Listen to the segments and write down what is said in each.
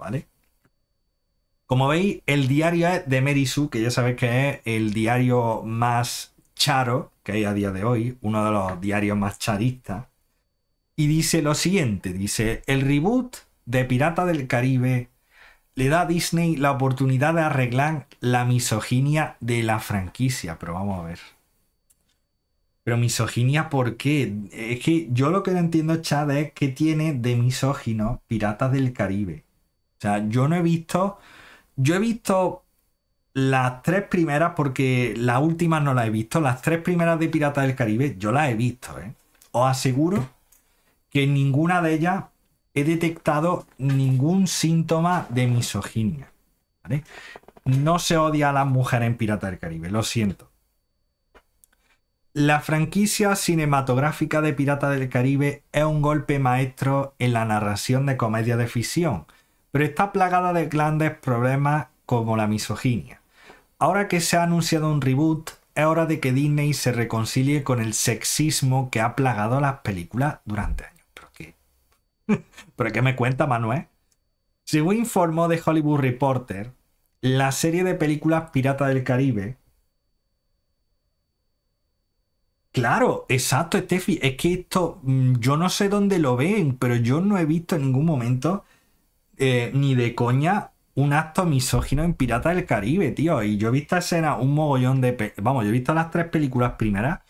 ¿vale? Como veis, el diario es de Merisu, que ya sabéis que es el diario más charo que hay a día de hoy, uno de los diarios más charistas. Y dice lo siguiente, dice, el reboot de Pirata del Caribe le da a Disney la oportunidad de arreglar la misoginia de la franquicia, pero vamos a ver. Pero misoginia, ¿por qué? Es que yo lo que no entiendo, Chad, es que tiene de misógino Piratas del Caribe. O sea, yo no he visto. Yo he visto las tres primeras, porque las últimas no las he visto. Las tres primeras de Pirata del Caribe, yo las he visto, ¿eh? Os aseguro que en ninguna de ellas he detectado ningún síntoma de misoginia. No se odia a las mujeres en Pirata del Caribe, lo siento. La franquicia cinematográfica de Pirata del Caribe es un golpe maestro en la narración de comedia de ficción pero está plagada de grandes problemas como la misoginia. Ahora que se ha anunciado un reboot, es hora de que Disney se reconcilie con el sexismo que ha plagado las películas durante años. ¿Pero qué? ¿Pero qué me cuenta Manuel? Según informó de Hollywood Reporter, la serie de películas Pirata del Caribe. Claro, exacto, Steffi. Es que esto, mm, yo no sé dónde lo ven, pero yo no he visto en ningún momento eh, ni de coña un acto misógino en Pirata del Caribe, tío. Y yo he visto escena un mogollón de... Vamos, yo he visto las tres películas primeras.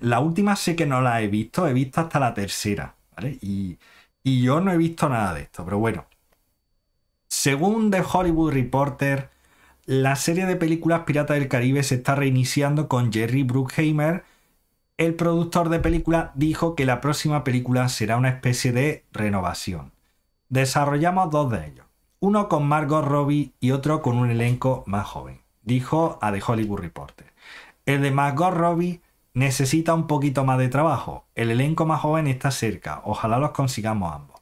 la última sé que no la he visto, he visto hasta la tercera, Y, y yo no he visto nada de esto, pero bueno. Según The Hollywood Reporter, la serie de películas Pirata del Caribe se está reiniciando con Jerry Bruckheimer. El productor de películas dijo que la próxima película será una especie de renovación. Desarrollamos dos de ellos, uno con Margot Robbie y otro con un elenco más joven, dijo a The Hollywood Reporter. El de Margot Robbie necesita un poquito más de trabajo, el elenco más joven está cerca, ojalá los consigamos ambos.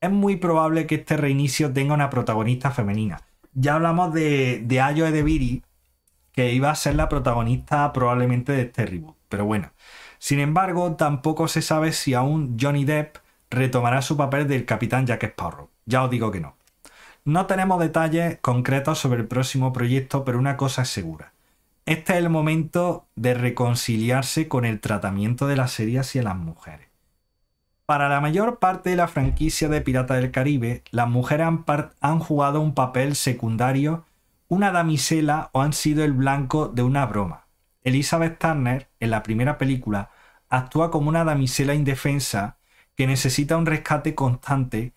Es muy probable que este reinicio tenga una protagonista femenina. Ya hablamos de, de Ayo Edebiri, que iba a ser la protagonista probablemente de este reboot, pero bueno. Sin embargo, tampoco se sabe si aún Johnny Depp retomará su papel del capitán Jack Sparrow. Ya os digo que no. No tenemos detalles concretos sobre el próximo proyecto, pero una cosa es segura. Este es el momento de reconciliarse con el tratamiento de la y hacia las mujeres. Para la mayor parte de la franquicia de Pirata del Caribe, las mujeres han, han jugado un papel secundario, una damisela o han sido el blanco de una broma. Elizabeth Turner, en la primera película, actúa como una damisela indefensa que necesita un rescate constante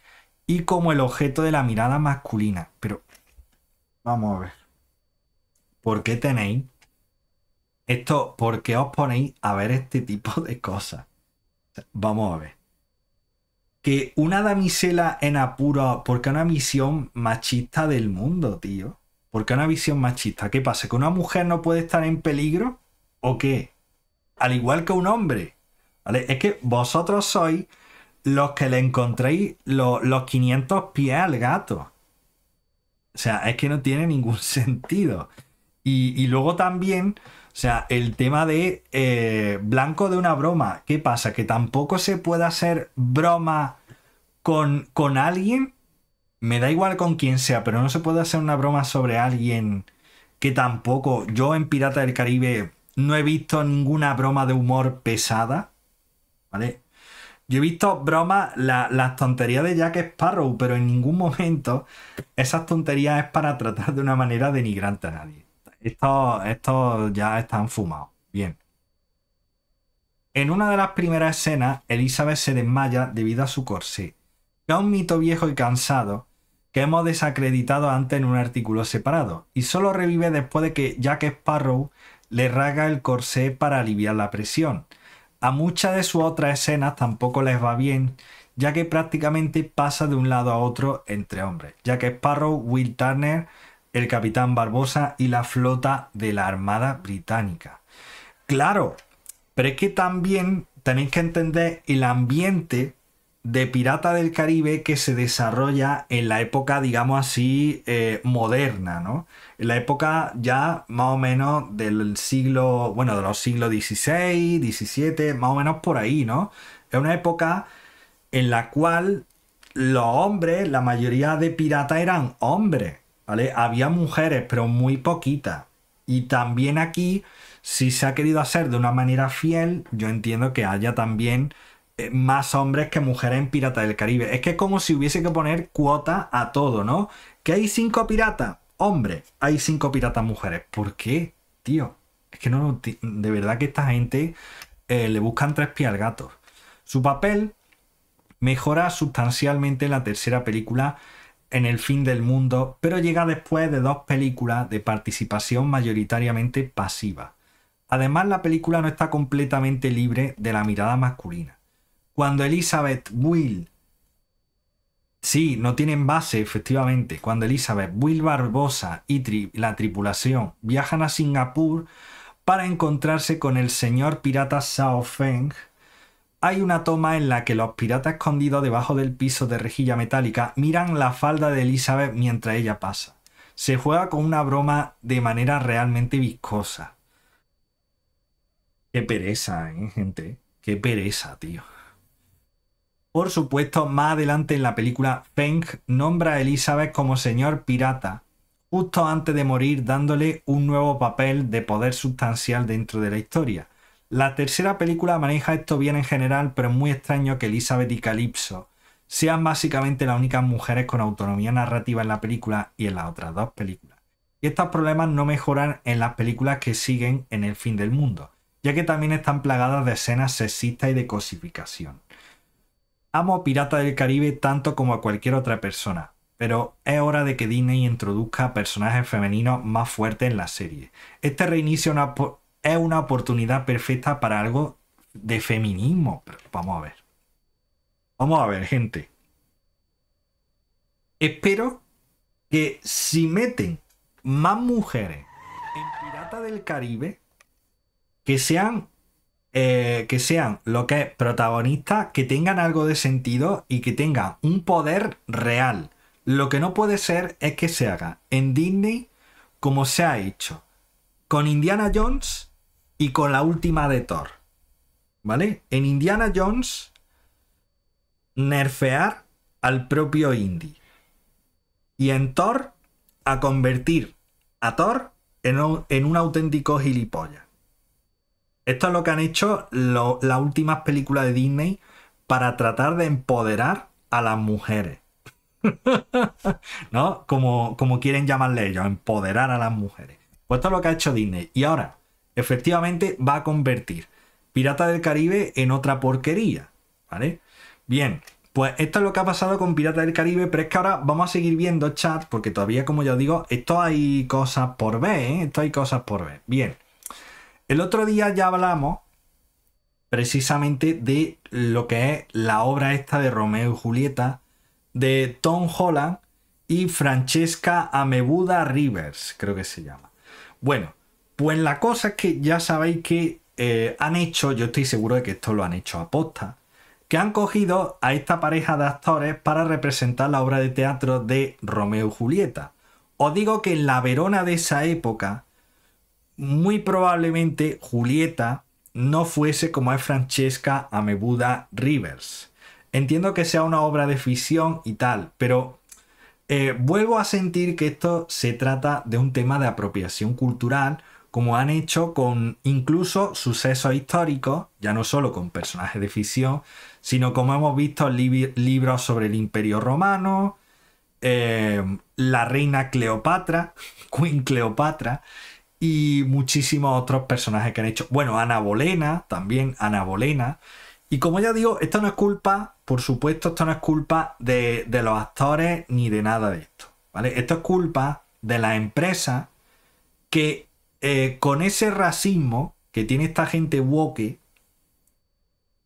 y como el objeto de la mirada masculina. Pero vamos a ver. ¿Por qué tenéis esto? ¿Por qué os ponéis a ver este tipo de cosas? Vamos a ver. Que una damisela en apuro, porque una visión machista del mundo, tío. Porque una visión machista. ¿Qué pasa? ¿Que una mujer no puede estar en peligro? ¿O qué? Al igual que un hombre. ¿Vale? Es que vosotros sois los que le encontréis los 500 pies al gato. O sea, es que no tiene ningún sentido. Y, luego también, o sea, el tema de eh, blanco de una broma. ¿Qué pasa? Que tampoco se puede hacer broma con, con alguien. Me da igual con quien sea, pero no se puede hacer una broma sobre alguien que tampoco. Yo en Pirata del Caribe no he visto ninguna broma de humor pesada. ¿Vale? Yo he visto bromas, las tonterías de Jack Sparrow, pero en ningún momento esas tonterías es para tratar de una manera denigrante a nadie. Estos, ya están fumados. Bien. En una de las primeras escenas, Elizabeth se desmaya debido a su corsé, es un mito viejo y cansado que hemos desacreditado antes en un artículo separado, y solo revive después de que Jack Sparrow le raga el corsé para aliviar la presión. A muchas de sus otras escenas tampoco les va bien, ya que prácticamente pasa de un lado a otro entre hombres, ya que Sparrow, Will Turner, el capitán Barbosa y la flota de la Armada Británica. Claro, pero es que también tenéis que entender el ambiente de Pirata del Caribe que se desarrolla en la época, digamos así, eh, moderna, ¿no? En la época ya más o menos del siglo, bueno, de los siglos XVI, XVII, más o menos por ahí, ¿no? Es una época en la cual los hombres, la mayoría de piratas eran hombres, ¿vale? Había mujeres, pero muy poquitas. Y también aquí, si se ha querido hacer de una manera fiel, yo entiendo que haya también eh, más hombres que mujeres en Pirata del Caribe. Es que es como si hubiese que poner cuota a todo, ¿no? Que hay cinco piratas, hombres, hay cinco piratas mujeres. ¿Por qué, tío? Es que no, de verdad que esta gente eh, le buscan tres pies al gato. Su papel mejora sustancialmente la tercera película en el fin del mundo, pero llega después de dos películas de participación mayoritariamente pasiva. Además, la película no está completamente libre de la mirada masculina. Cuando Elizabeth Will. Sí, no tienen base, efectivamente. Cuando Elizabeth, Will Barbosa y la tripulación viajan a Singapur para encontrarse con el señor pirata Sao Feng, hay una toma en la que los piratas escondidos debajo del piso de rejilla metálica miran la falda de Elizabeth mientras ella pasa. Se juega con una broma de manera realmente viscosa. Qué pereza, ¿eh, gente? Qué pereza, tío. Por supuesto, más adelante en la película, Feng nombra a Elizabeth como señor pirata, justo antes de morir dándole un nuevo papel de poder sustancial dentro de la historia. La tercera película maneja esto bien en general, pero es muy extraño que Elizabeth y Calypso sean básicamente las únicas mujeres con autonomía narrativa en la película y en las otras dos películas. Y estos problemas no mejoran en las películas que siguen en El fin del mundo, ya que también están plagadas de escenas sexistas y de cosificación. Amo a Pirata del Caribe tanto como a cualquier otra persona, pero es hora de que Disney introduzca personajes femeninos más fuertes en la serie. Este reinicio es una oportunidad perfecta para algo de feminismo. vamos a ver. Vamos a ver, gente. Espero que si meten más mujeres en Pirata del Caribe, que sean eh, que sean lo que es protagonistas, que tengan algo de sentido y que tengan un poder real. Lo que no puede ser es que se haga en Disney como se ha hecho con Indiana Jones y con la última de Thor. ¿Vale? En Indiana Jones, nerfear al propio Indy. Y en Thor, a convertir a Thor en en un auténtico gilipollas. Esto es lo que han hecho las últimas películas de Disney para tratar de empoderar a las mujeres. ¿No? Como, como quieren llamarle ellos, empoderar a las mujeres. Pues esto es lo que ha hecho Disney. Y ahora, efectivamente, va a convertir Pirata del Caribe en otra porquería. ¿Vale? Bien, pues esto es lo que ha pasado con Pirata del Caribe, pero es que ahora vamos a seguir viendo chat, porque todavía, como ya digo, esto hay cosas por ver, ¿eh? Esto hay cosas por ver. Bien. El otro día ya hablamos precisamente de lo que es la obra esta de Romeo y Julieta de Tom Holland y Francesca Amebuda Rivers, creo que se llama. Bueno, pues la cosa es que ya sabéis que eh, han hecho, yo estoy seguro de que esto lo han hecho a posta, que han cogido a esta pareja de actores para representar la obra de teatro de Romeo y Julieta. Os digo que en la Verona de esa época muy probablemente Julieta no fuese como es Francesca Amebuda Rivers. Entiendo que sea una obra de ficción y tal, pero eh, vuelvo a sentir que esto se trata de un tema de apropiación cultural, como han hecho con incluso sucesos históricos, ya no solo con personajes de ficción, sino como hemos visto en libros sobre el Imperio Romano, eh, la reina Cleopatra, Queen Cleopatra, y muchísimos otros personajes que han hecho. Bueno, Ana Bolena, también Ana Bolena. Y como ya digo, esto no es culpa, por supuesto, esto no es culpa de, los actores ni de nada de esto. ¿vale? Esto es culpa de la empresa que eh, con ese racismo que tiene esta gente woke,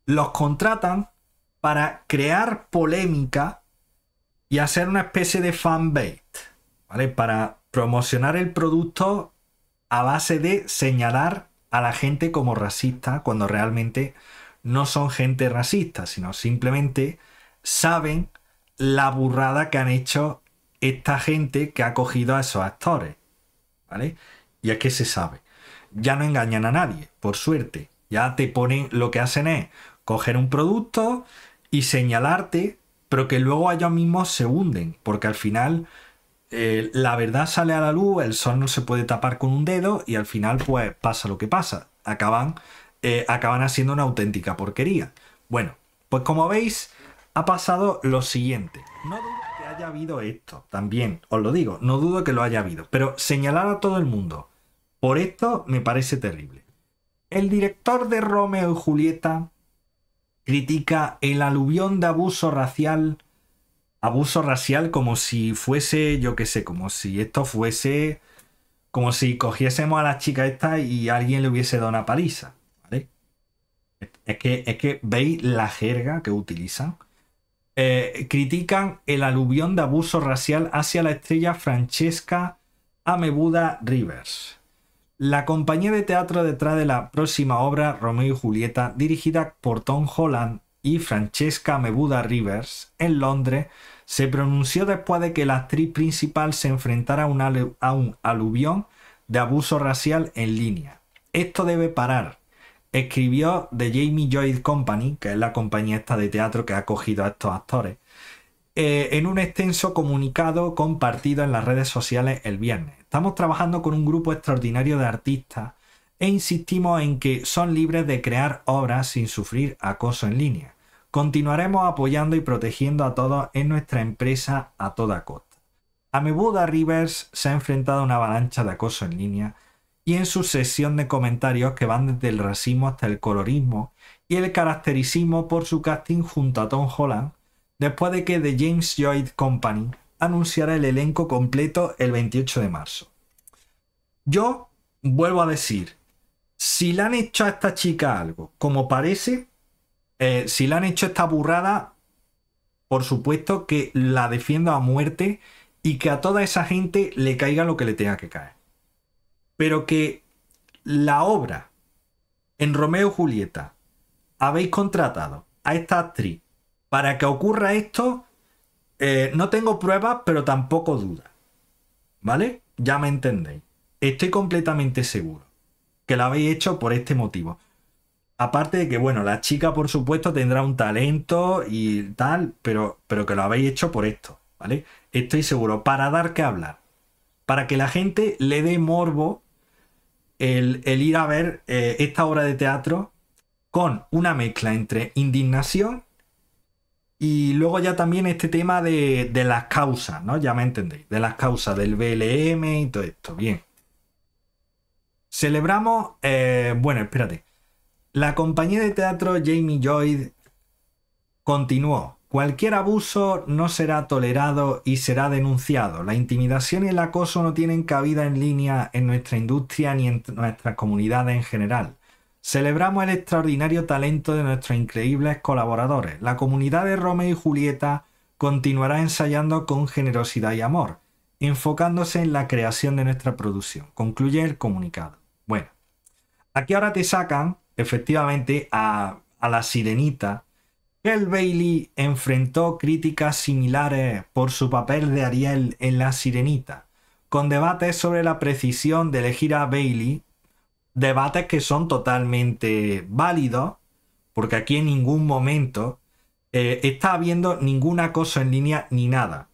los contratan para crear polémica y hacer una especie de fanbait, ¿vale? Para promocionar el producto a base de señalar a la gente como racista cuando realmente no son gente racista, sino simplemente saben la burrada que han hecho esta gente que ha cogido a esos actores. ¿Vale? Y es que se sabe. Ya no engañan a nadie, por suerte. Ya te ponen, lo que hacen es coger un producto y señalarte, pero que luego ellos mismos se hunden, porque al final eh, la verdad sale a la luz, el sol no se puede tapar con un dedo y al final pues pasa lo que pasa. Acaban, eh, acaban haciendo una auténtica porquería. Bueno, pues como veis ha pasado lo siguiente. No dudo que haya habido esto, también os lo digo, no dudo que lo haya habido, pero señalar a todo el mundo por esto me parece terrible. El director de Romeo y Julieta critica el aluvión de abuso racial abuso racial como si fuese, yo qué sé, como si esto fuese, como si cogiésemos a la chica esta y alguien le hubiese dado una paliza, ¿vale? Es que, es que veis la jerga que utilizan. Eh, critican el aluvión de abuso racial hacia la estrella Francesca Amebuda Rivers. La compañía de teatro detrás de la próxima obra Romeo y Julieta, dirigida por Tom Holland y Francesca Amebuda Rivers en Londres, se pronunció después de que la actriz principal se enfrentara a un, aluvión de abuso racial en línea. Esto debe parar, escribió The Jamie Joy Company, que es la compañía esta de teatro que ha acogido a estos actores, eh, en un extenso comunicado compartido en las redes sociales el viernes. Estamos trabajando con un grupo extraordinario de artistas e insistimos en que son libres de crear obras sin sufrir acoso en línea. Continuaremos apoyando y protegiendo a todos en nuestra empresa a toda costa. Mebuda Rivers se ha enfrentado a una avalancha de acoso en línea y en su sesión de comentarios que van desde el racismo hasta el colorismo y el caracterismo por su casting junto a Tom Holland, después de que The James Lloyd Company anunciara el elenco completo el 28 de marzo. Yo vuelvo a decir, si le han hecho a esta chica algo, como parece, eh, si le han hecho esta burrada, por supuesto que la defiendo a muerte y que a toda esa gente le caiga lo que le tenga que caer. Pero que la obra en Romeo y Julieta habéis contratado a esta actriz para que ocurra esto, eh, no tengo pruebas, pero tampoco dudas. ¿Vale? Ya me entendéis. Estoy completamente seguro que la habéis hecho por este motivo. Aparte de que, bueno, la chica, por supuesto, tendrá un talento y tal, pero, pero que lo habéis hecho por esto, ¿vale? Estoy seguro, para dar que hablar. Para que la gente le dé morbo el, el ir a ver eh, esta obra de teatro con una mezcla entre indignación y luego ya también este tema de, de las causas, ¿no? Ya me entendéis, de las causas del BLM y todo esto, bien. Celebramos, eh, bueno, espérate. La compañía de teatro Jamie Lloyd continuó. Cualquier abuso no será tolerado y será denunciado. La intimidación y el acoso no tienen cabida en línea en nuestra industria ni en nuestras comunidades en general. Celebramos el extraordinario talento de nuestros increíbles colaboradores. La comunidad de Romeo y Julieta continuará ensayando con generosidad y amor, enfocándose en la creación de nuestra producción. Concluye el comunicado. Bueno, aquí ahora te sacan efectivamente a, la sirenita, el Bailey enfrentó críticas similares por su papel de Ariel en La Sirenita, con debates sobre la precisión de elegir a Bailey, debates que son totalmente válidos, porque aquí en ningún momento eh, está habiendo ninguna cosa en línea ni nada.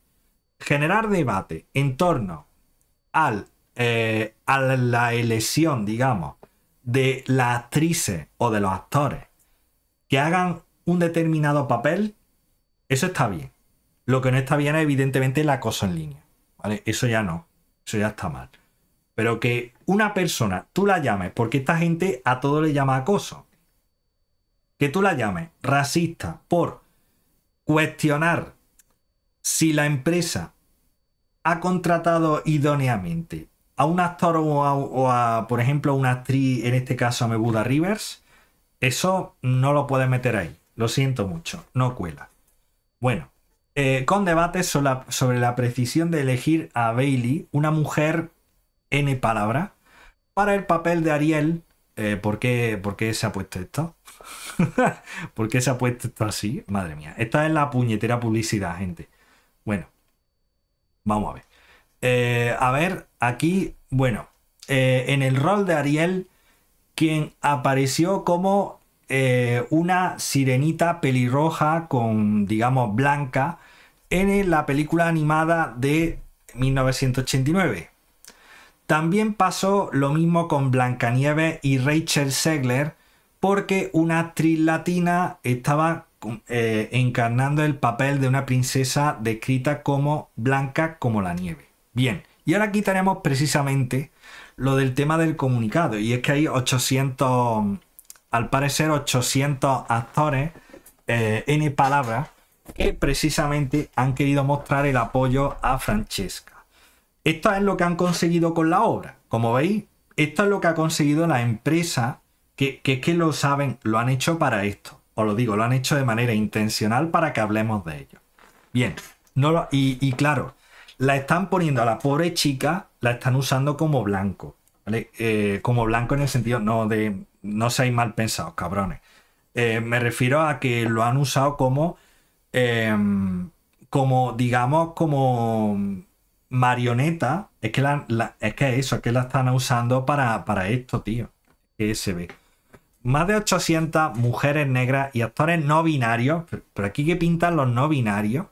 Generar debate en torno al, eh, a la elección, digamos, de las actrices o de los actores que hagan un determinado papel, eso está bien. Lo que no está bien es evidentemente el acoso en línea. ¿vale? Eso ya no, eso ya está mal. Pero que una persona, tú la llames, porque esta gente a todo le llama acoso. Que tú la llames racista por cuestionar si la empresa ha contratado idóneamente a un actor o a, por ejemplo, una actriz, en este caso a Mebuda Rivers, eso no lo puedes meter ahí. Lo siento mucho, no cuela. Bueno, eh, con debates sobre la, sobre la precisión de elegir a Bailey, una mujer N palabra, para el papel de Ariel. Eh, ¿por, ¿Por qué se ha puesto esto? ¿Por qué se ha puesto esto así? Madre mía, esta es la puñetera publicidad, gente. Bueno, vamos a ver. Eh, a ver, aquí, bueno, eh, en el rol de Ariel, quien apareció como eh, una sirenita pelirroja con, digamos, blanca en la película animada de 1989. También pasó lo mismo con Blancanieves y Rachel Segler, porque una actriz latina estaba encarnando el papel de una princesa descrita como blanca como la nieve. Bien, y ahora aquí tenemos precisamente lo del tema del comunicado, y es que hay 800, al parecer 800 actores, eh, N palabras, que precisamente han querido mostrar el apoyo a Francesca. Esto es lo que han conseguido con la obra. Como veis, esto es lo que ha conseguido la empresa, que, que es que lo saben, lo han hecho para esto. Os lo digo, lo han hecho de manera intencional para que hablemos de ello. Bien, no y, y claro, la están poniendo a la pobre chica, la están usando como blanco. Eh, como blanco en el sentido, no de. No seáis mal pensados, cabrones. Eh, me refiero a que lo han usado como. Em, como, digamos, como marioneta. Es que, es que eso, es que la están usando para, esto, tío. Que se ve. Más de 800 mujeres negras y actores no binarios. Pero, pero aquí que pintan los no binarios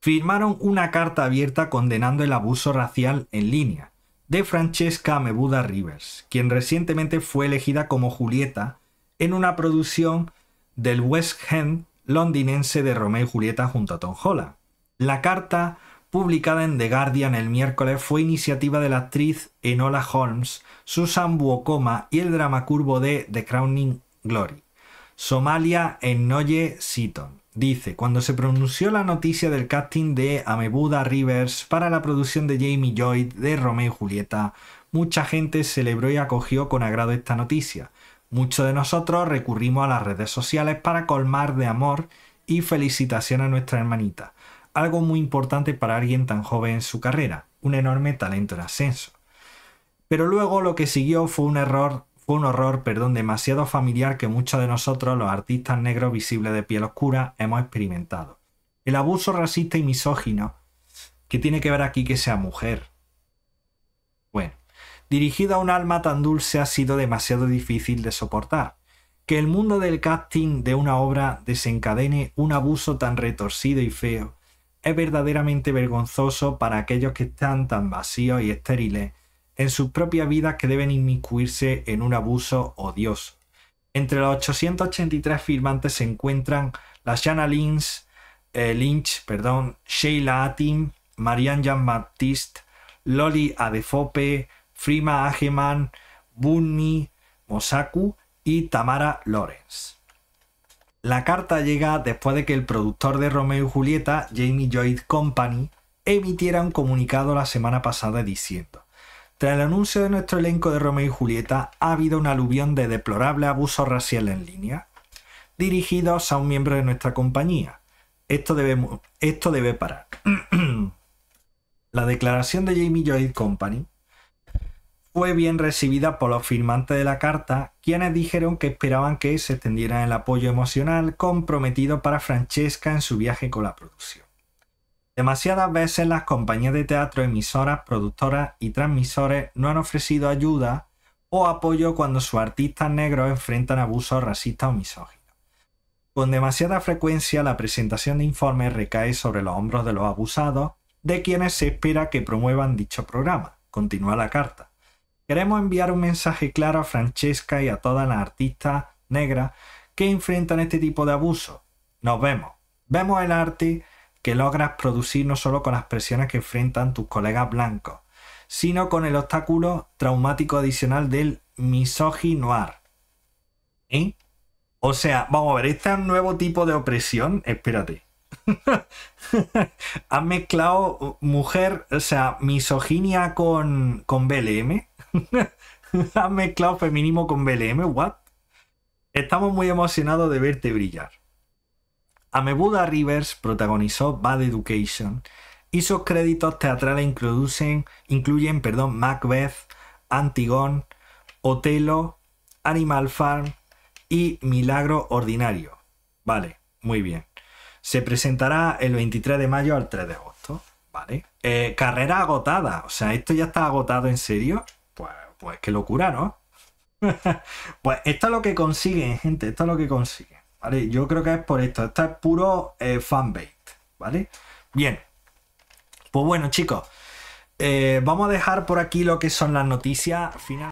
firmaron una carta abierta condenando el abuso racial en línea de Francesca Mebuda Rivers, quien recientemente fue elegida como Julieta en una producción del West End londinense de Romeo y Julieta junto a Tom Holland. La carta, publicada en The Guardian el miércoles, fue iniciativa de la actriz Enola Holmes, Susan Buocoma y el drama curvo de The Crowning Glory, Somalia en Noye Seaton. Dice, cuando se pronunció la noticia del casting de Amebuda Rivers para la producción de Jamie Lloyd de Romeo y Julieta, mucha gente celebró y acogió con agrado esta noticia. Muchos de nosotros recurrimos a las redes sociales para colmar de amor y felicitación a nuestra hermanita, algo muy importante para alguien tan joven en su carrera, un enorme talento en ascenso. Pero luego lo que siguió fue un error un horror, perdón, demasiado familiar que muchos de nosotros, los artistas negros visibles de piel oscura, hemos experimentado. El abuso racista y misógino, ¿qué tiene que ver aquí que sea mujer? Bueno, dirigido a un alma tan dulce ha sido demasiado difícil de soportar. Que el mundo del casting de una obra desencadene un abuso tan retorcido y feo es verdaderamente vergonzoso para aquellos que están tan vacíos y estériles en su propia vida que deben inmiscuirse en un abuso odioso. Entre los 883 firmantes se encuentran la Shanna Lynch, eh, Lynch perdón, Sheila Atim, Marianne Jean-Baptiste, Loli Adefope, Frima Ageman, Bunny Mosaku y Tamara Lawrence. La carta llega después de que el productor de Romeo y Julieta, Jamie Lloyd Company, emitiera un comunicado la semana pasada diciendo tras el anuncio de nuestro elenco de Romeo y Julieta, ha habido un aluvión de deplorable abuso racial en línea, dirigidos a un miembro de nuestra compañía. Esto debe, esto debe parar. la declaración de Jamie Lloyd Company fue bien recibida por los firmantes de la carta, quienes dijeron que esperaban que se extendiera el apoyo emocional comprometido para Francesca en su viaje con la producción. Demasiadas veces las compañías de teatro, emisoras, productoras y transmisores no han ofrecido ayuda o apoyo cuando sus artistas negros enfrentan abusos racistas o misóginos. Con demasiada frecuencia la presentación de informes recae sobre los hombros de los abusados, de quienes se espera que promuevan dicho programa. Continúa la carta. Queremos enviar un mensaje claro a Francesca y a todas las artistas negras que enfrentan este tipo de abuso. Nos vemos. Vemos el arte que logras producir no solo con las presiones que enfrentan tus colegas blancos, sino con el obstáculo traumático adicional del misogynoir. ¿Eh? O sea, vamos a ver, este es un nuevo tipo de opresión. Espérate. ¿Has mezclado mujer, o sea, misoginia con, BLM. ¿Has mezclado feminismo con BLM, what? Estamos muy emocionados de verte brillar. Amebuda Rivers protagonizó Bad Education y sus créditos teatrales incluyen, incluyen perdón, Macbeth, Antigón, Otelo, Animal Farm y Milagro Ordinario. Vale, muy bien. Se presentará el 23 de mayo al 3 de agosto. Vale. Eh, carrera agotada. O sea, esto ya está agotado en serio. Pues, pues qué locura, ¿no? pues esto es lo que consiguen, gente. Esto es lo que consiguen. ¿vale? Yo creo que es por esto. Esto es puro eh, fanbase. ¿vale? Bien. Pues bueno, chicos. Eh, vamos a dejar por aquí lo que son las noticias finales.